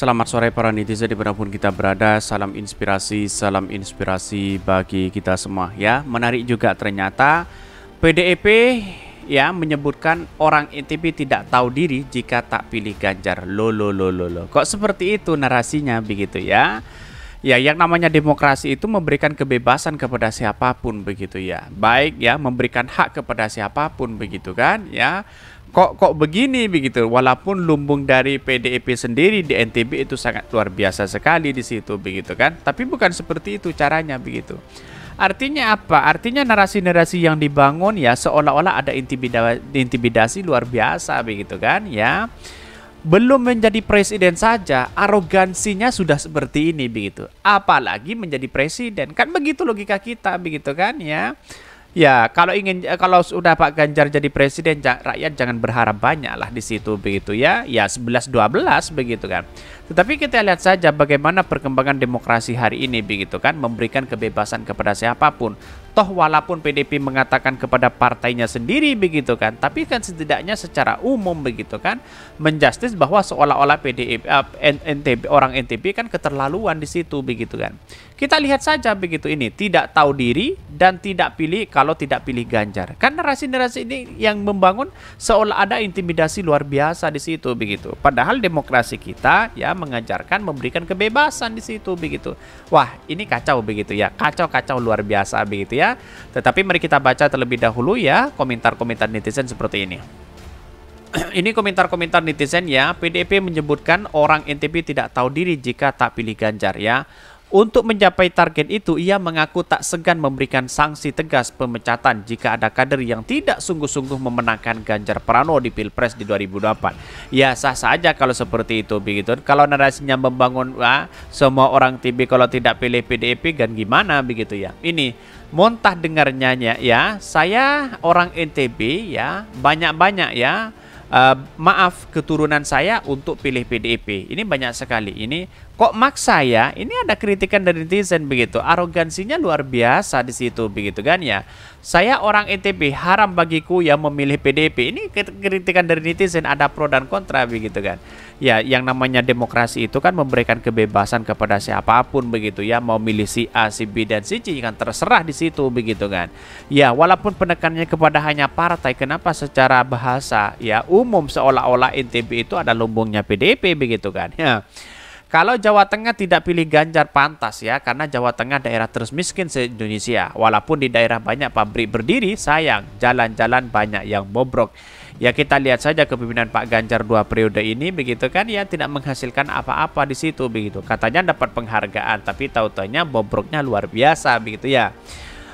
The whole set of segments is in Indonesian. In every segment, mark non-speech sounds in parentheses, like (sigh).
Selamat sore para netizen di pun kita berada Salam inspirasi, salam inspirasi bagi kita semua ya Menarik juga ternyata PDIP e ya menyebutkan orang ITB tidak tahu diri jika tak pilih Ganjar lo lo lo lo lo Kok seperti itu narasinya begitu ya Ya, yang namanya demokrasi itu memberikan kebebasan kepada siapapun begitu ya. Baik ya, memberikan hak kepada siapapun begitu kan ya kok kok begini begitu walaupun lumbung dari PDIP sendiri di NTB itu sangat luar biasa sekali di situ begitu kan tapi bukan seperti itu caranya begitu artinya apa artinya narasi-narasi yang dibangun ya seolah-olah ada intimidasi, intimidasi luar biasa begitu kan ya belum menjadi presiden saja arogansinya sudah seperti ini begitu apalagi menjadi presiden kan begitu logika kita begitu kan ya Ya, kalau ingin eh, kalau sudah Pak Ganjar jadi presiden, rakyat jangan berharap banyak lah di situ begitu ya. Ya 11 12 begitu kan. Tetapi kita lihat saja bagaimana perkembangan demokrasi hari ini begitu kan memberikan kebebasan kepada siapapun. Toh walaupun PDP mengatakan kepada partainya sendiri begitu kan, tapi kan setidaknya secara umum begitu kan menjustis bahwa seolah-olah PDP uh, eh, NTB orang NTB kan keterlaluan di situ begitu kan. Kita lihat saja begitu ini tidak tahu diri dan tidak pilih kalau tidak pilih Ganjar. Kan narasi-narasi ini yang membangun seolah ada intimidasi luar biasa di situ begitu. Padahal demokrasi kita ya mengajarkan memberikan kebebasan di situ begitu. Wah, ini kacau begitu ya. Kacau-kacau luar biasa begitu ya. Tetapi mari kita baca terlebih dahulu ya komentar-komentar netizen seperti ini (clears throat) ini komentar-komentar netizen ya. PDP menyebutkan orang NTB tidak tahu diri jika tak pilih Ganjar ya. Untuk mencapai target itu, ia mengaku tak segan memberikan sanksi tegas pemecatan jika ada kader yang tidak sungguh-sungguh memenangkan Ganjar Pranowo di Pilpres di 2024. Ya sah saja kalau seperti itu begitu. Kalau narasinya membangun wah, semua orang TV kalau tidak pilih PDIP kan gimana begitu ya. Ini montah dengarnya ya, saya orang NTB ya, banyak-banyak ya uh, maaf keturunan saya untuk pilih PDIP. Ini banyak sekali. Ini kok maksa ya? Ini ada kritikan dari netizen begitu. Arogansinya luar biasa di situ begitu kan ya. Saya orang NTB, e haram bagiku yang memilih PDIP. Ini kritikan dari netizen ada pro dan kontra begitu kan ya yang namanya demokrasi itu kan memberikan kebebasan kepada siapapun begitu ya mau milih si A, si B dan si C kan terserah di situ begitu kan. Ya walaupun penekannya kepada hanya partai kenapa secara bahasa ya umum seolah-olah NTB itu ada lumbungnya PDP begitu kan. Ya. Kalau Jawa Tengah tidak pilih Ganjar pantas ya, karena Jawa Tengah daerah terus miskin se-Indonesia. Walaupun di daerah banyak pabrik berdiri, sayang jalan-jalan banyak yang bobrok. Ya kita lihat saja kepemimpinan Pak Ganjar dua periode ini begitu kan ya tidak menghasilkan apa-apa di situ begitu. Katanya dapat penghargaan tapi tautanya bobroknya luar biasa begitu ya.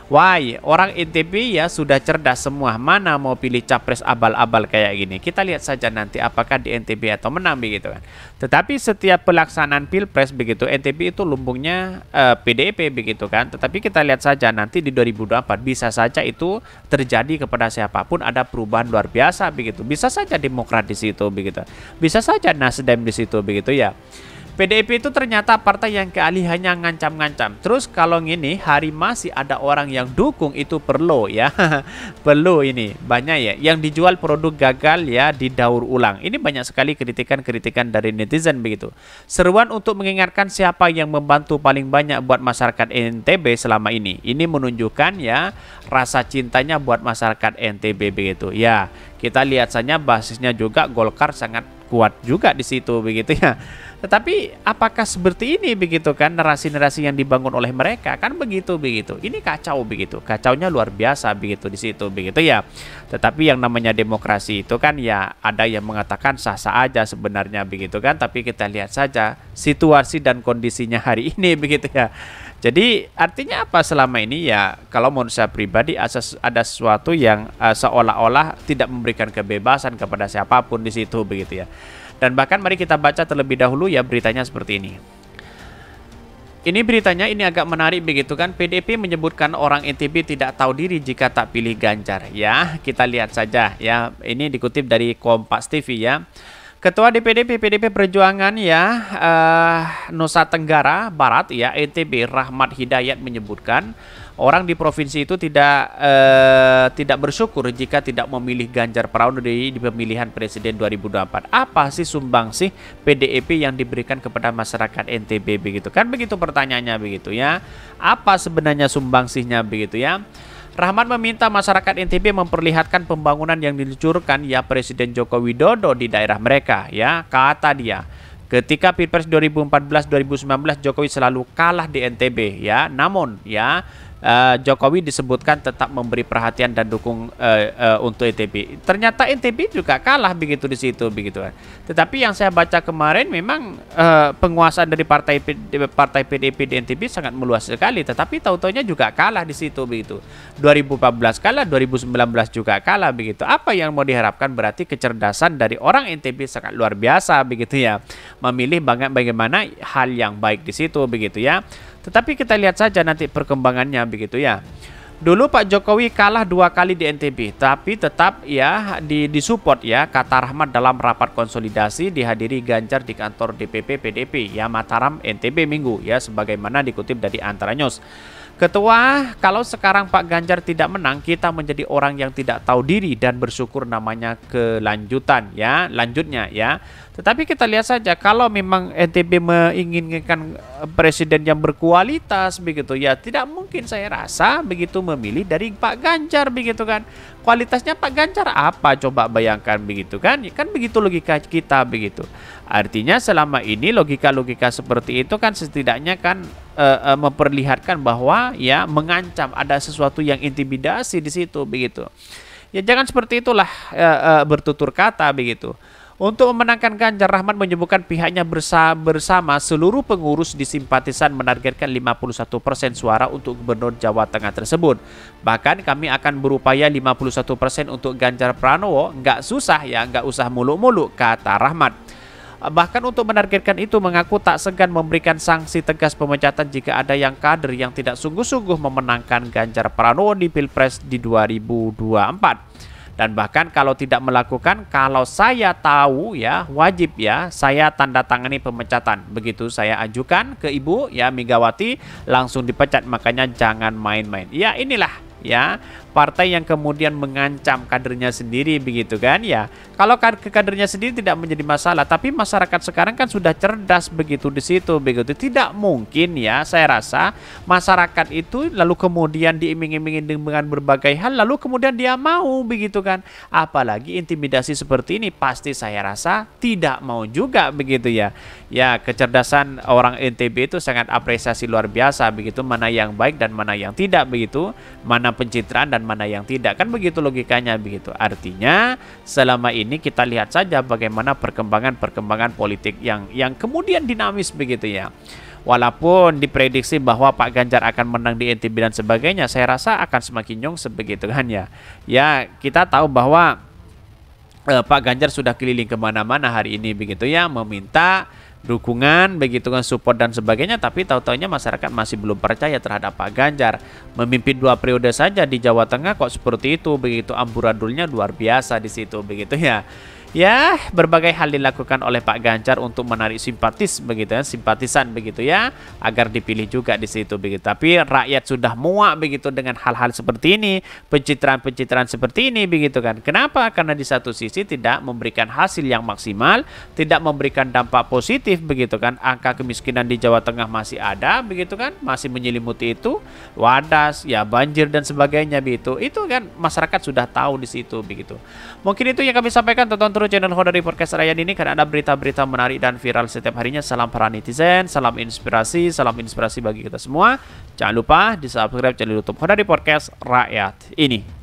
Wah, Orang NTB ya sudah cerdas semua. Mana mau pilih capres abal-abal kayak gini? Kita lihat saja nanti apakah di NTB atau menang begitu kan. Tetapi setiap pelaksanaan pilpres begitu NTB itu lumbungnya eh, PDIP begitu kan. Tetapi kita lihat saja nanti di 2024 bisa saja itu terjadi kepada siapapun ada perubahan luar biasa begitu. Bisa saja Demokrat di situ begitu. Bisa saja Nasdem di situ begitu ya. PDIP itu ternyata partai yang kealihannya ngancam-ngancam. Terus kalau ini hari masih ada orang yang dukung itu perlu ya. (laughs) perlu ini, banyak ya. Yang dijual produk gagal ya didaur ulang. Ini banyak sekali kritikan-kritikan dari netizen begitu. Seruan untuk mengingatkan siapa yang membantu paling banyak buat masyarakat NTB selama ini. Ini menunjukkan ya rasa cintanya buat masyarakat NTB begitu. Ya, kita lihat saja basisnya juga Golkar sangat kuat juga di situ begitu ya. Tetapi apakah seperti ini begitu kan narasi-narasi yang dibangun oleh mereka kan begitu begitu. Ini kacau begitu. Kacaunya luar biasa begitu di situ begitu ya. Tetapi yang namanya demokrasi itu kan ya ada yang mengatakan sah-sah aja sebenarnya begitu kan. Tapi kita lihat saja situasi dan kondisinya hari (laughs) ini begitu ya. Jadi artinya apa selama ini ya kalau menurut saya pribadi ada sesuatu yang uh, seolah-olah tidak memberikan kebebasan kepada siapapun di situ begitu ya. Dan bahkan mari kita baca terlebih dahulu ya beritanya seperti ini. Ini beritanya ini agak menarik begitu kan PDP menyebutkan orang NTB tidak tahu diri jika tak pilih Ganjar ya kita lihat saja ya ini dikutip dari Kompas TV ya Ketua DPD PDP Perjuangan ya uh, Nusa Tenggara Barat ya NTB Rahmat Hidayat menyebutkan orang di provinsi itu tidak eh, tidak bersyukur jika tidak memilih Ganjar Pranowo di, di pemilihan presiden 2024. Apa sih sumbang sih PDIP e yang diberikan kepada masyarakat NTB begitu kan? Begitu pertanyaannya begitu ya. Apa sebenarnya sumbangsihnya begitu ya? Rahmat meminta masyarakat NTB memperlihatkan pembangunan yang diluncurkan ya Presiden Joko Widodo di daerah mereka ya kata dia. Ketika Pilpres 2014-2019 Jokowi selalu kalah di NTB ya. Namun ya uh, Jokowi disebutkan tetap memberi perhatian dan dukung uh, uh, untuk Ntb. E Ternyata Ntb e juga kalah begitu di situ begitu kan. Tetapi yang saya baca kemarin memang uh, penguasaan dari partai partai PDIP di NTB e sangat meluas sekali tetapi tautonya juga kalah di situ begitu. 2014 kalah, 2019 juga kalah begitu. Apa yang mau diharapkan berarti kecerdasan dari orang NTB sangat luar biasa begitu ya. Memilih banget bagaimana hal yang baik di situ begitu ya. Tetapi kita lihat saja nanti perkembangannya begitu ya. Dulu Pak Jokowi kalah dua kali di NTB, tapi tetap ya di disupport ya kata Rahmat dalam rapat konsolidasi dihadiri Ganjar di kantor DPP PDP ya Mataram NTB Minggu ya sebagaimana dikutip dari Antara News. Ketua, kalau sekarang Pak Ganjar tidak menang, kita menjadi orang yang tidak tahu diri dan bersyukur namanya kelanjutan ya, lanjutnya ya. Tetapi kita lihat saja kalau memang NTB e menginginkan eh, presiden yang berkualitas begitu ya, tidak mungkin saya rasa begitu memilih dari Pak Ganjar begitu kan. Kualitasnya Pak Ganjar apa coba bayangkan begitu kan? Ya, kan begitu logika kita begitu. Artinya selama ini logika-logika seperti itu kan setidaknya kan uh, uh, memperlihatkan bahwa ya mengancam ada sesuatu yang intimidasi di situ begitu. Ya jangan seperti itulah uh, uh, bertutur kata begitu. Untuk memenangkan Ganjar Rahman menyebutkan pihaknya bersama, bersama seluruh pengurus di simpatisan menargetkan 51% suara untuk gubernur Jawa Tengah tersebut. Bahkan kami akan berupaya 51% untuk Ganjar Pranowo, nggak susah ya, nggak usah muluk-muluk, kata Rahmat. Bahkan untuk menargetkan itu mengaku tak segan memberikan sanksi tegas pemecatan jika ada yang kader yang tidak sungguh-sungguh memenangkan Ganjar Pranowo di Pilpres di 2024 dan bahkan kalau tidak melakukan kalau saya tahu ya wajib ya saya tanda tangani pemecatan begitu saya ajukan ke ibu ya Megawati langsung dipecat makanya jangan main-main ya inilah ya partai yang kemudian mengancam kadernya sendiri begitu kan ya. Kalau ke kadernya sendiri tidak menjadi masalah, tapi masyarakat sekarang kan sudah cerdas begitu di situ begitu. Tidak mungkin ya saya rasa masyarakat itu lalu kemudian diiming-imingi dengan berbagai hal lalu kemudian dia mau begitu kan. Apalagi intimidasi seperti ini pasti saya rasa tidak mau juga begitu ya. Ya, kecerdasan orang NTB itu sangat apresiasi luar biasa begitu mana yang baik dan mana yang tidak begitu, mana pencitraan dan mana yang tidak. Kan begitu logikanya begitu. Artinya selama ini kita lihat saja bagaimana perkembangan-perkembangan politik yang yang kemudian dinamis begitu ya. Walaupun diprediksi bahwa Pak Ganjar akan menang di NTB dan sebagainya, saya rasa akan semakin nyong sebegitu kan ya. Ya, kita tahu bahwa eh, Pak Ganjar sudah keliling kemana-mana hari ini begitu ya, meminta dukungan begitu kan support dan sebagainya tapi tahu-taunya masyarakat masih belum percaya terhadap Pak Ganjar memimpin dua periode saja di Jawa Tengah kok seperti itu begitu amburadulnya luar biasa di situ begitu ya ya berbagai hal dilakukan oleh Pak Ganjar untuk menarik simpatis begitu ya, simpatisan begitu ya, agar dipilih juga di situ begitu. Tapi rakyat sudah muak begitu dengan hal-hal seperti ini, pencitraan-pencitraan seperti ini begitu kan. Kenapa? Karena di satu sisi tidak memberikan hasil yang maksimal, tidak memberikan dampak positif begitu kan. Angka kemiskinan di Jawa Tengah masih ada begitu kan, masih menyelimuti itu, wadas, ya banjir dan sebagainya begitu. Itu kan masyarakat sudah tahu di situ begitu. Mungkin itu yang kami sampaikan tonton terus Pro channel di Podcast Rakyat ini karena ada berita-berita menarik dan viral setiap harinya. Salam para netizen, salam inspirasi, salam inspirasi bagi kita semua. Jangan lupa di subscribe channel YouTube di Podcast Rakyat ini.